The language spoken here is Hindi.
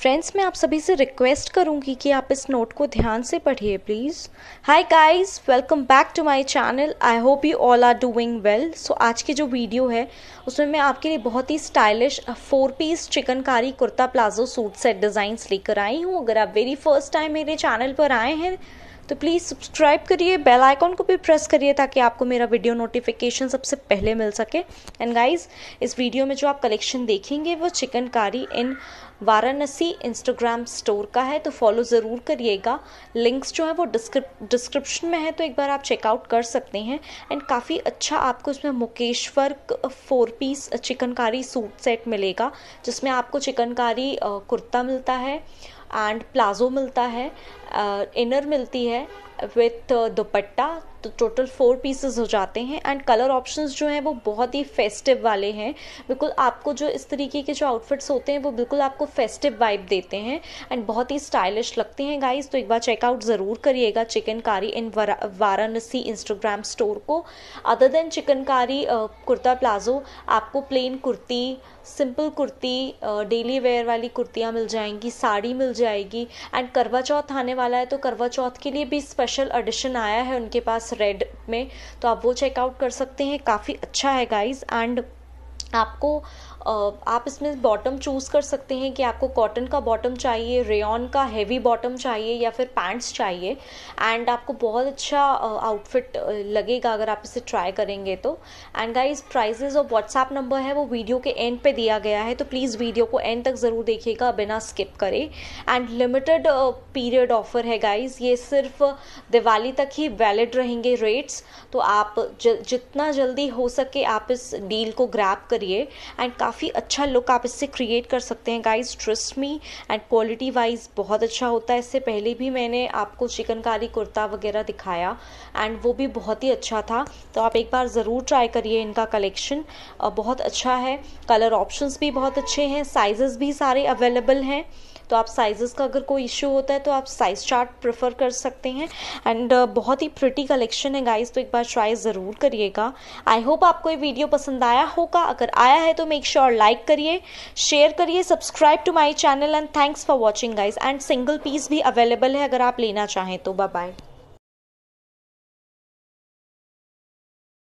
फ्रेंड्स मैं आप सभी से रिक्वेस्ट करूंगी कि आप इस नोट को ध्यान से पढ़िए please hi guys welcome back to my channel I hope you all are doing well so आज की जो वीडियो है उसमें मैं आपके लिए बहुत ही stylish four piece chikankari kurta palazzo suit set designs लेकर आई हूँ अगर आप वेरी फर्स्ट टाइम मेरे चैनल पर आए हैं तो प्लीज़ सब्सक्राइब करिए बेल आइकॉन को भी प्रेस करिए ताकि आपको मेरा वीडियो नोटिफिकेशन सबसे पहले मिल सके एंड गाइज इस वीडियो में जो आप कलेक्शन देखेंगे वो Chikankari in Varanasi Instagram store का है तो फॉलो ज़रूर करिएगा लिंक्स जो है वो डिस्क्रिप्शन में है तो एक बार आप चेकआउट कर सकते हैं एंड काफ़ी अच्छा आपको इसमें मुकेश्वर four piece chikankari suit set मिलेगा जिसमें आपको चिकनकारी कुर्ता मिलता है एंड प्लाजो मिलता है इनर uh, मिलती है विथ uh, दुपट्टा तो टोटल फोर पीसेस हो जाते हैं एंड कलर ऑप्शंस जो हैं वो बहुत ही फेस्टिव वाले हैं बिल्कुल आपको जो इस तरीके के जो आउटफिट्स होते हैं वो बिल्कुल आपको फेस्टिव वाइब देते हैं एंड बहुत ही स्टाइलिश लगते हैं गाइस तो एक बार चेकआउट ज़रूर करिएगा Chikankari in Varanasi Instagram store को other than chikankari uh, kurta palazzo आपको plain kurti simple kurti daily uh, wear वाली कुर्तियाँ मिल जाएंगी साड़ी मिल जाएगी एंड करवा चौथ आने वाला है तो करवा चौथ के लिए भी स्पेशल स्पेशल एडिशन आया है उनके पास रेड में तो आप वो चेकआउट कर सकते हैं काफ़ी अच्छा है गाइज एंड आपको आप इसमें बॉटम चूज़ कर सकते हैं कि आपको कॉटन का बॉटम चाहिए रेन का हैवी बॉटम चाहिए या फिर पैंट्स चाहिए एंड आपको बहुत अच्छा आउटफिट लगेगा अगर आप इसे ट्राई करेंगे तो एंड गाइस प्राइजेज और व्हाट्सएप नंबर है वो वीडियो के एंड पे दिया गया है तो प्लीज़ वीडियो को एंड तक ज़रूर देखिएगा बिना स्किप करे एंड लिमिटेड पीरियड ऑफर है गाइज ये सिर्फ दिवाली तक ही वैलिड रहेंगे रेट्स तो आप जितना जल्दी हो सके आप इस डील को ग्रैप करिए एंड काफ़ी अच्छा लुक आप इससे क्रिएट कर सकते हैं guys trust me and quality wise बहुत अच्छा होता है इससे पहले भी मैंने आपको चिकनकारी कुर्ता वगैरह दिखाया एंड वो भी बहुत ही अच्छा था तो आप एक बार ज़रूर ट्राई करिए इनका कलेक्शन बहुत अच्छा है कलर ऑप्शंस भी बहुत अच्छे हैं साइज़ भी सारे अवेलेबल हैं तो आप साइजेस का अगर कोई इश्यू होता है तो आप साइज चार्ट प्रेफर कर सकते हैं एंड uh, बहुत ही प्रिटी कलेक्शन है गाइज तो एक बार ट्राई ज़रूर करिएगा आई होप आपको ये वीडियो पसंद आया होगा अगर आया है तो मेक श्योर लाइक करिए शेयर करिए subscribe to my channel and thanks for watching guys and single piece भी अवेलेबल है अगर आप लेना चाहें तो बाय बाय